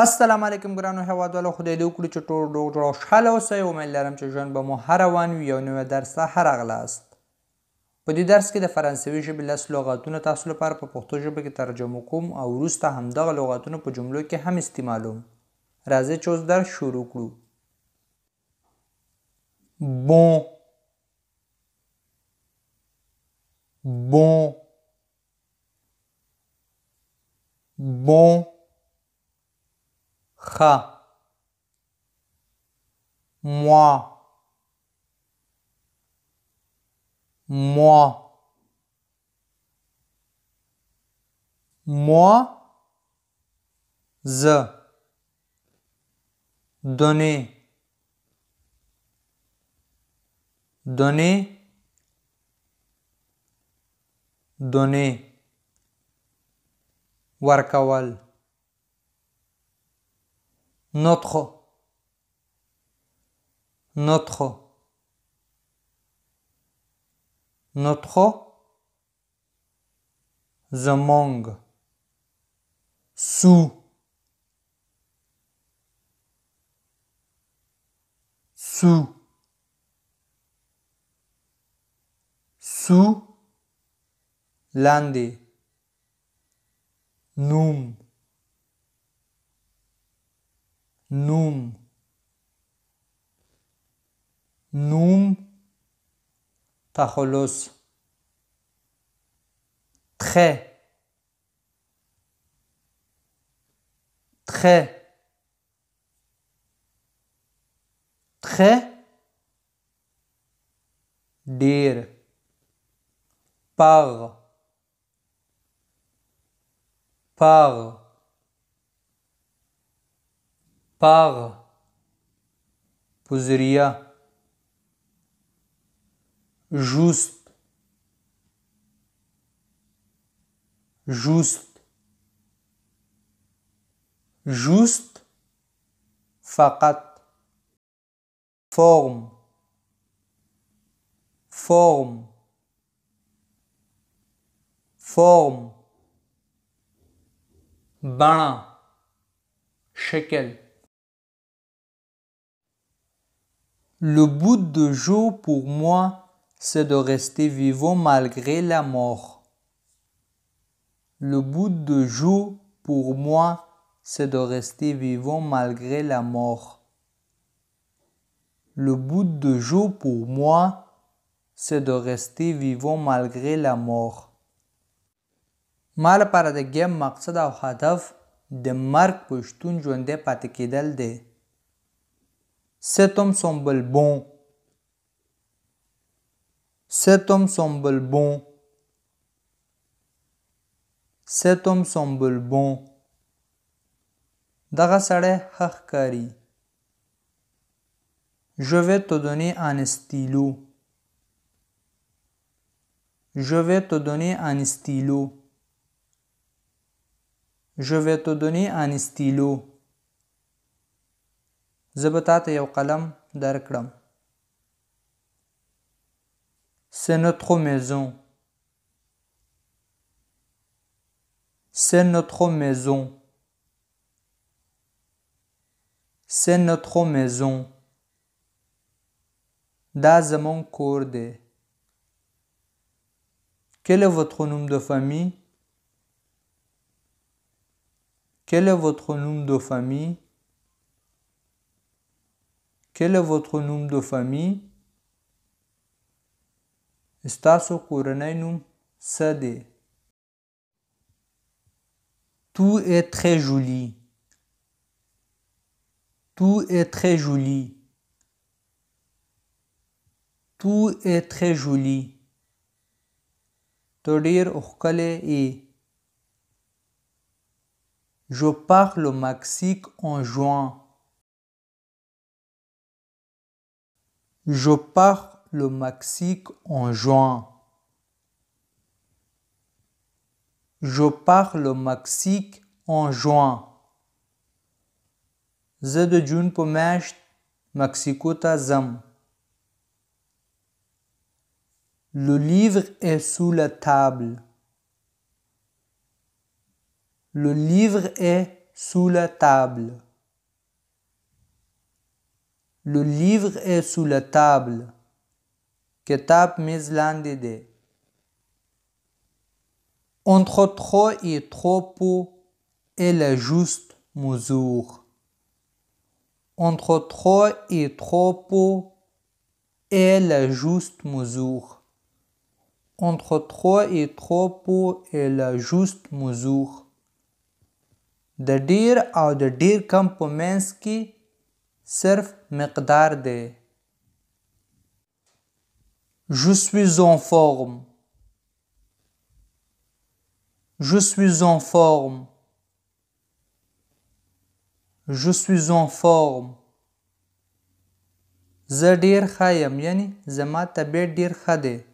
السلام علیکم ګرانو هیوادوالو خدای دې وکړي چې ټول روغ جوړ او خوشحاله اوسئ امید لرم چې ژوند به مو هره روان وي یو نوی درس ته ښه راغلاست په دې درس کې د فرانسوي ژبې لس لغاتونه تاسو لپاره په پښتو ژبه کې ترجمه کوم او وروسته همدغه لغاتونه په جملو کې هم استعمالوم راځئ چې اوس درس شروع کړو بون بون بون moi, moi, moi, ze, donner, donner, donner, warkawal notre, notre, notre, the mong, sous, sous, sous, l'Inde, num, Num. Num. Pajolos. Très. Très. Très. Dire. Par. Par par poseria juste, juste, juste, fakat, forme, forme, forme, bana, shekel. Le but de jour pour moi, c'est de rester vivant malgré la mort. Le but de jour pour moi, c'est de rester vivant malgré la mort. Le but de jour pour moi, c'est de rester vivant malgré la mort. Mal cet homme semble bon. Cet homme semble bon. Cet homme semble bon. Je vais te donner un stylo. Je vais te donner un stylo. Je vais te donner un stylo. C'est notre maison. C'est notre maison. C'est notre maison. Dazamon Kordé. Quel est votre nom de famille? Quel est votre nom de famille? Quel est votre nom de famille ستاسو کورنۍ Sade. Tout est très joli. Tout est très joli. Tout est très joli. Todir e. Je parle au Mexique en juin. Je pars le Mexique en juin. Je pars le Mexique en juin. Je de Le livre est sous la table. Le livre est sous la table. Le livre est sous la table. Kitap mizlandide. Entre trop et trop peu est la juste mesure. Entre trop et trop peu est la juste mesure. Entre trop et trop peu est la juste mesure. De dire ou de dire comme Pomensky صرف مقدار de Je suis en forme. Je suis en forme. Je suis en forme. Zadir khayam yani یم یعنی زما طبیعت